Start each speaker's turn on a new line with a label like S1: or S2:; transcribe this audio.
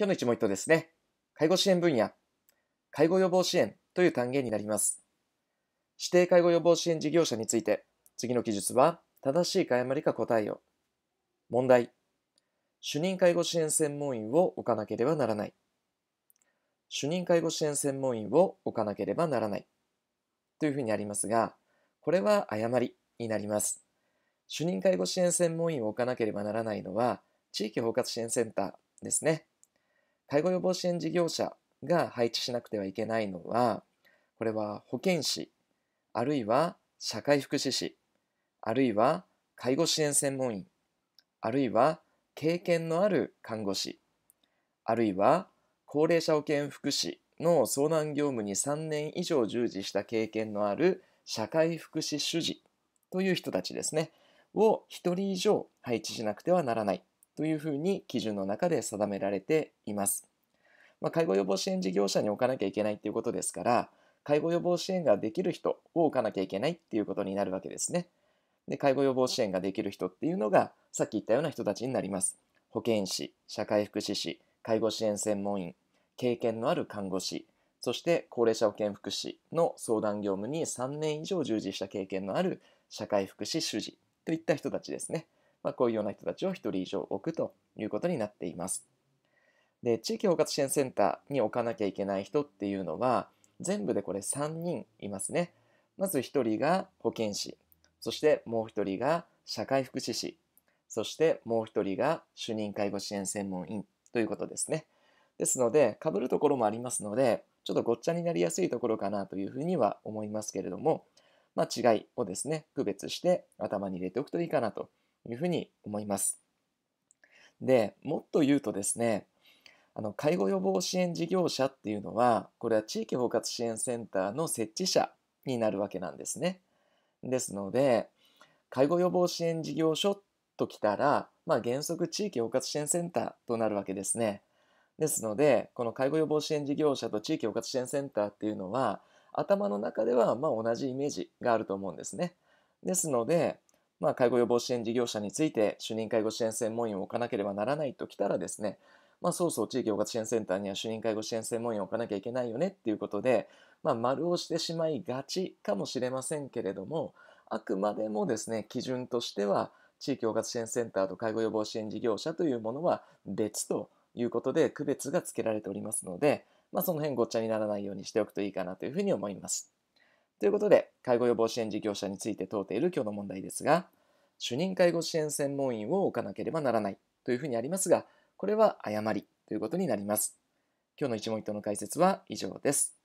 S1: 今日の一問一答ですね。介護支援分野、介護予防支援という単元になります。指定介護予防支援事業者について、次の記述は正しい誤りか答えを。問題。主任介護支援専門員を置かなければならない。主任介護支援専門員を置かなければならない。というふうにありますが、これは誤りになります。主任介護支援専門員を置かなければならないのは、地域包括支援センターですね。介護予防支援事業者が配置しなくてはいけないのはこれは保健師あるいは社会福祉士あるいは介護支援専門員あるいは経験のある看護師あるいは高齢者保健福祉の相談業務に3年以上従事した経験のある社会福祉主事という人たちですねを1人以上配置しなくてはならないというふうに基準の中で定められています。まあ、介護予防支援事業者に置かなきゃいけないということですから、介護予防支援ができる人を置かなきゃいけないっていうことになるわけですね。で、介護予防支援ができる人っていうのが、さっき言ったような人たちになります。保健師、社会福祉士、介護支援専門員、経験のある看護師、そして高齢者保健福祉の相談業務に3年以上従事した経験のある社会福祉主事といった人たちですね。まあ、こういうような人たちを1人以上置くということになっています。で、地域包括支援センターに置かなきゃいけない人っていうのは、全部でこれ3人いますね。まず1人が保健師、そしてもう1人が社会福祉士、そしてもう1人が主任介護支援専門員ということですね。ですので、かぶるところもありますので、ちょっとごっちゃになりやすいところかなというふうには思いますけれども、まあ、違いをですね、区別して頭に入れておくといいかなというふうに思います。で、もっと言うとですね、あの介護予防支援事業者っていうのは、これは地域包括支援センターの設置者になるわけなんですね。ですので、介護予防支援事業所ときたら、まあ、原則地域包括支援センターとなるわけですね。ですので、この介護予防支援事業者と地域包括支援センターっていうのは、頭の中ではま同じイメージがあると思うんですね。ですので、まあ、介護予防支援事業者について主任介護支援専門員を置かなければならないときたらですね、まあ、そうそう地域包括支援センターには主任介護支援専門員を置かなきゃいけないよねっていうことで、まあ、丸をしてしまいがちかもしれませんけれどもあくまでもですね基準としては地域包括支援センターと介護予防支援事業者というものは別ということで区別がつけられておりますので、まあ、その辺ごっちゃにならないようにしておくといいかなというふうに思います。ということで、介護予防支援事業者について問うている今日の問題ですが、主任介護支援専門員を置かなければならないというふうにありますが、これは誤りということになります。今日の一問一答の解説は以上です。